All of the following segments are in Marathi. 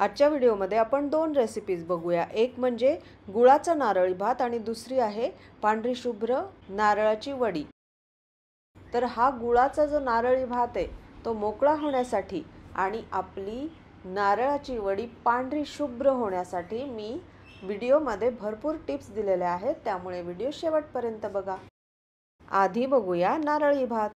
आजच्या व्हिडिओमध्ये आपण दोन रेसिपीज बघूया एक म्हणजे गुळाचा नारळी भात आणि दुसरी आहे पांढरी शुभ्र नारळाची वडी तर हा गुळाचा जो नारळी भात आहे तो मोकळा होण्यासाठी आणि आपली नारळाची वडी पांढरी शुभ्र होण्यासाठी मी व्हिडिओमध्ये भरपूर टिप्स दिलेल्या आहेत त्यामुळे व्हिडिओ शेवटपर्यंत बघा आधी बघूया नारळी भात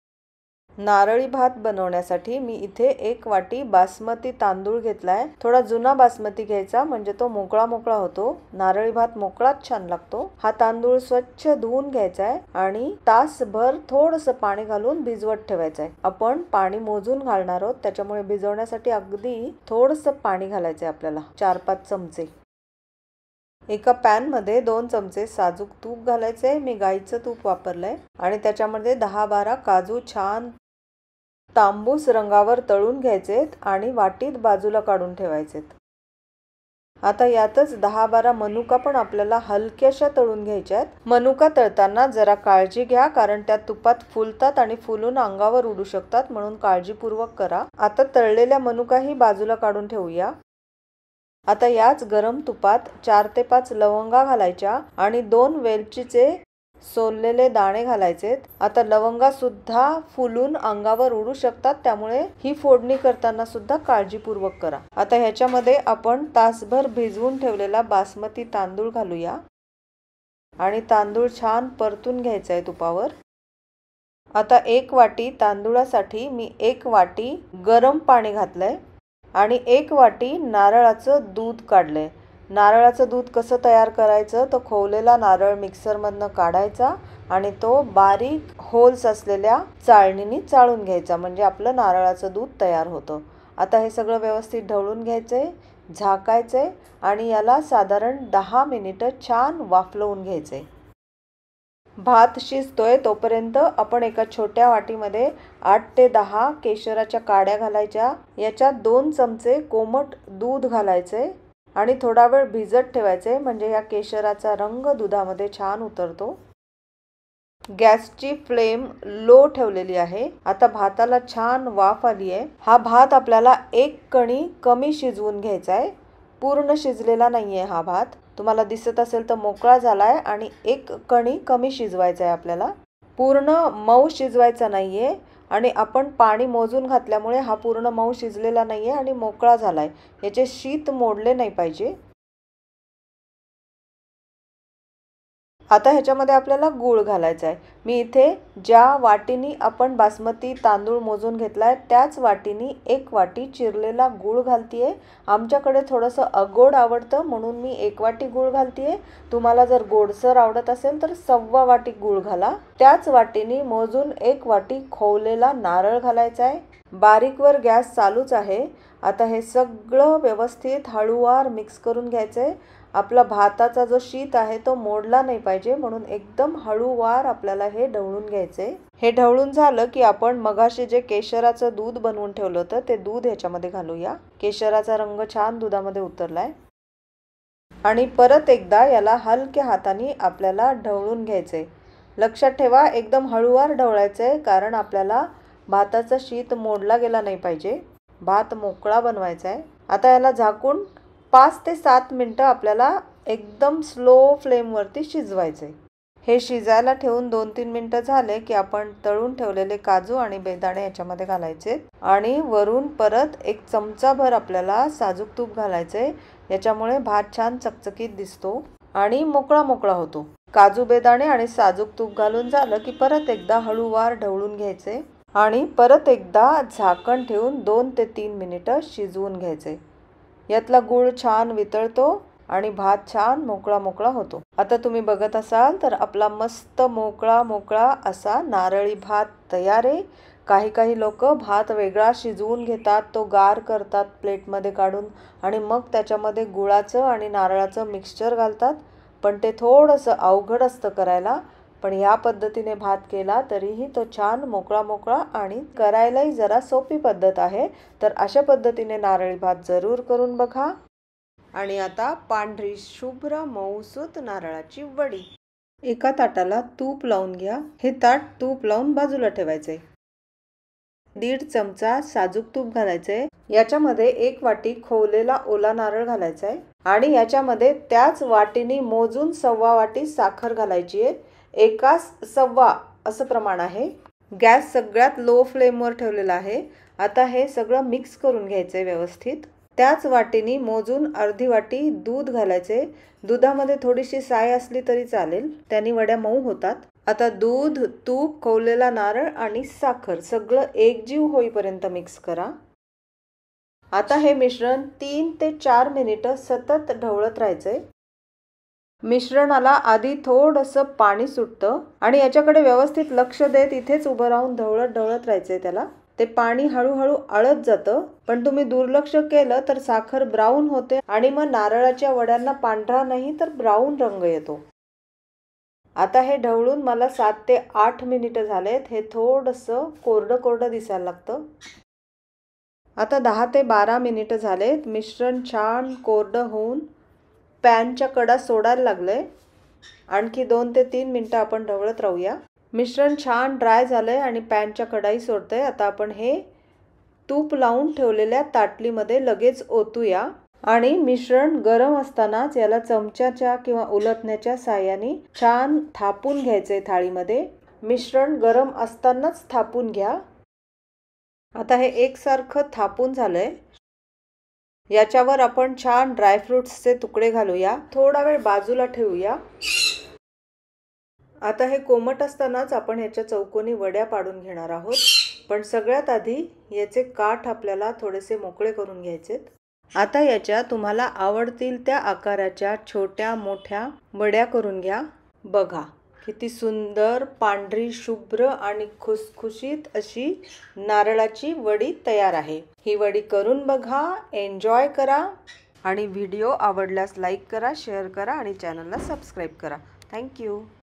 नारळी भात बनवण्यासाठी मी इथे एक वाटी बासमती तांदूळ घेतलाय थोडा जुना बासमती घ्यायचा म्हणजे तो मोकळा मोकळा होतो नारळी भात मोकळाच छान लागतो हा तांदूळ स्वच्छ धुवून घ्यायचा आहे आणि तासभर थोडंसं पाणी घालून भिजवत ठेवायचं आहे आपण पाणी मोजून घालणार आहोत त्याच्यामुळे भिजवण्यासाठी अगदी थोडंसं पाणी घालायचं आहे आपल्याला चार पाच चमचे एका पॅनमध्ये दोन चमचे साजूक तूप घालायचे मी गाईचं तूप वापरलंय आणि त्याच्यामध्ये दहा बारा काजू छान तांबूस रंगावर तळून घ्यायचेत आणि वाटीत बाजूला काढून ठेवायचेत आता यातच दहा बारा मनुका पण आपल्याला हलक्याशा तळून घ्यायच्यात मनुका तळताना जरा काळजी घ्या कारण त्या तुपात फुलतात आणि फुलून अंगावर उडू शकतात म्हणून काळजीपूर्वक करा आता तळलेल्या मनुकाही बाजूला काढून ठेवूया आता याच गरम तुपात चार ते पाच लवंगा घालायच्या आणि दोन वेलचीचे सोललेले दाणे घालायचे आता लवंगा सुद्धा फुलून अंगावर उडू शकतात त्यामुळे ही फोडणी करताना सुद्धा काळजीपूर्वक करा आता ह्याच्यामध्ये आपण तासभर भिजवून ठेवलेला बासमती तांदूळ घालूया आणि तांदूळ छान परतून घ्यायचा आहे तुपावर आता एक वाटी तांदूळासाठी मी एक वाटी गरम पाणी घातलंय आणि एक वाटी नारळाचं दूध काढलंय नारळाचं दूध कसं तयार करायचं तर खोवलेला नारळ मिक्सरमधनं काढायचा आणि तो बारीक होल्स असलेल्या चाळणीने चाळून घ्यायचा म्हणजे आपलं नारळाचं दूध तयार होतं आता हे सगळं व्यवस्थित ढवळून घ्यायचं आहे झाकायचं आहे आणि याला साधारण दहा मिनिटं छान वाफलवून घ्यायचं आहे भात शिजतोय तोपर्यंत आपण एका छोट्या वाटीमध्ये आठ ते दहा केशराच्या काड्या घालायच्या याच्यात दोन चमचे कोमट दूध घालायचे आणि थोडा वेळ भिजत ठेवायचे म्हणजे या केशराचा रंग दुधामध्ये छान उतरतो गॅसची फ्लेम लो ठेवलेली आहे आता भाताला छान वाफ आली आहे हा भात आपल्याला एक कणी कमी शिजवून घ्यायचा आहे पूर्ण शिजलेला नाही आहे हा भात तुम्हाला दिसत असेल तर मोकळा झाला आहे आणि एक कणी कमी शिजवायचा आहे आपल्याला पूर्ण मऊ शिजवायचा नाही आहे आणि आपण पाणी मोजून घातल्यामुळे हा पूर्ण मऊ शिजलेला नाही आहे आणि मोकळा झाला आहे याचे शीत मोडले नाही पाहिजे आता ह्याच्यामध्ये आपल्याला गूळ घालायचा आहे मी इथे ज्या वाटीनी आपण बासमती तांदूळ मोजून घेतला आहे त्याच वाटीनी एक वाटी चिरलेला गूळ घालते आहे आमच्याकडे थोडंसं अगोड आवडतं म्हणून मी एक वाटी गूळ घालते आहे तुम्हाला जर गोडसर आवडत असेल तर सव्वा वाटी गूळ घाला त्याच वाटीनी मोजून एक वाटी खोवलेला नारळ घालायचा आहे बारीकवर गॅस चालूच आहे आता हे सगळं व्यवस्थित हळूवार मिक्स करून घ्यायचं आहे आपला भाताचा जो शीत आहे तो मोडला नाही पाहिजे म्हणून एकदम हळूवार आपल्याला हे ढवळून घ्यायचे हे ढवळून झालं की आपण मगाशी जे केशराचं दूध बनवून ठेवलं होतं ते दूध ह्याच्यामध्ये घालूया केशराचा रंग छान दुधामध्ये उतरलाय आणि परत एकदा याला हलक्या हाताने आपल्याला ढवळून घ्यायचे लक्षात ठेवा एकदम हळूवार ढवळायचंय कारण आपल्याला भाताचा शीत मोडला गेला नाही पाहिजे भात मोकळा बनवायचा आहे आता याला झाकून पाच ते सात मिनटं आपल्याला एकदम स्लो फ्लेमवरती शिजवायचे हे शिजायला ठेवून दोन तीन मिनटं झाले की आपण तळून ठेवलेले काजू आणि बेदाणे याच्यामध्ये घालायचे आणि वरून परत एक चमचाभर आपल्याला साजूक तूप घालायचे याच्यामुळे भात छान चकचकीत दिसतो आणि मोकळा मोकळा होतो काजू बेदाणे आणि साजूक तूप घालून झालं की परत एकदा हळूवार ढवळून घ्यायचे आणि परत एकदा झाकण ठेवून दोन ते तीन मिनिटं शिजवून घ्यायचे यातला गूळ छान वितळतो आणि भात छान मोकळा मोकळा होतो आता तुम्ही बघत असाल तर आपला मस्त मोकळा मोकळा असा नारळी भात तयार आहे काही काही लोक भात वेगळा शिजवून घेतात तो गार करतात प्लेटमध्ये काढून आणि मग त्याच्यामध्ये गुळाचं आणि नारळाचं मिक्सचर घालतात पण ते थोडंसं अवघड असतं करायला पण या पद्धतीने भात केला तरीही तो छान मोकळा मोकळा आणि करायलाही जरा सोपी पद्धत आहे तर अशा पद्धतीने नारळी भात जरूर करून बघा आणि आता पांढरी शुभ्र मऊसूत नारळाची वडी एका ताटाला तूप लावून घ्या हे ताट तूप लावून बाजूला ठेवायचे दीड चमचा साजूक तूप घालायचे याच्यामध्ये एक वाटी खोवलेला ओला नारळ घालायचा आहे आणि याच्यामध्ये त्याच वाटीने मोजून सव्वा वाटी साखर घालायची आहे एकास सव्वा असं प्रमाण आहे गॅस सगळ्यात लो फ्लेमवर ठेवलेला आहे आता हे सगळं मिक्स करून घ्यायचं आहे व्यवस्थित त्याच वाटीने मोजून अर्धी वाटी दूध घालायचे दुधामध्ये थोडीशी साय असली तरी चालेल त्याने वड्या मऊ होतात आता दूध तूप खवलेला नारळ आणि साखर सगळं एकजीव होईपर्यंत मिक्स करा आता हे मिश्रण तीन ते चार मिनिटं सतत ढवळत राहायचंय मिश्रणाला आधी थोडंसं पाणी सुटतं आणि याच्याकडे व्यवस्थित लक्ष देत इथेच उभं राहून ढवळत ढवळत राहायचंय त्याला ते पाणी हळूहळू आळत जातं पण तुम्ही दुर्लक्ष केलं तर साखर ब्राऊन होते आणि मग नारळाच्या वड्यांना पांढरा नाही तर ब्राऊन रंग येतो आता हे ढवळून मला सात ते आठ मिनिटं झालेत हे थोडंसं कोरडं कोरडं दिसायला लागतं आता दहा ते बारा मिनिटं झालेत मिश्रण छान कोरडं होऊन पॅनच्या कडा सोडायला लागलं आहे आणखी दोन ते तीन मिनटं आपण ढवळत राहूया मिश्रण छान ड्राय झालं आहे आणि पॅनच्या कडाही सोडतं आहे आता आपण हे तूप लावून ठेवलेल्या ताटलीमध्ये लगेच ओतूया आणि मिश्रण गरम असतानाच याला चमच्याच्या किंवा उलटण्याच्या साह्याने छान थापून घ्यायचं आहे थाळीमध्ये मिश्रण गरम असतानाच थापून घ्या आता हे एकसारखं थापून झालं आहे याच्यावर आपण छान ड्रायफ्रुट्सचे तुकडे घालूया थोडा वेळ बाजूला ठेवूया आता हे कोमट असतानाच आपण याच्या चौकोनी वड्या पाडून घेणार आहोत पण सगळ्यात आधी याचे काठ आपल्याला थोडेसे मोकळे करून घ्यायचेत आता याच्या तुम्हाला आवडतील त्या आकाराच्या छोट्या मोठ्या वड्या करून घ्या बघा किती सुंदर पांढरी शुभ्र आणि खुसखुशीत अशी नारळाची वडी तयार आहे ही वडी करून बघा एन्जॉय करा आणि व्हिडिओ आवडल्यास लाईक करा शेअर करा आणि चॅनलला सबस्क्राईब करा थँक्यू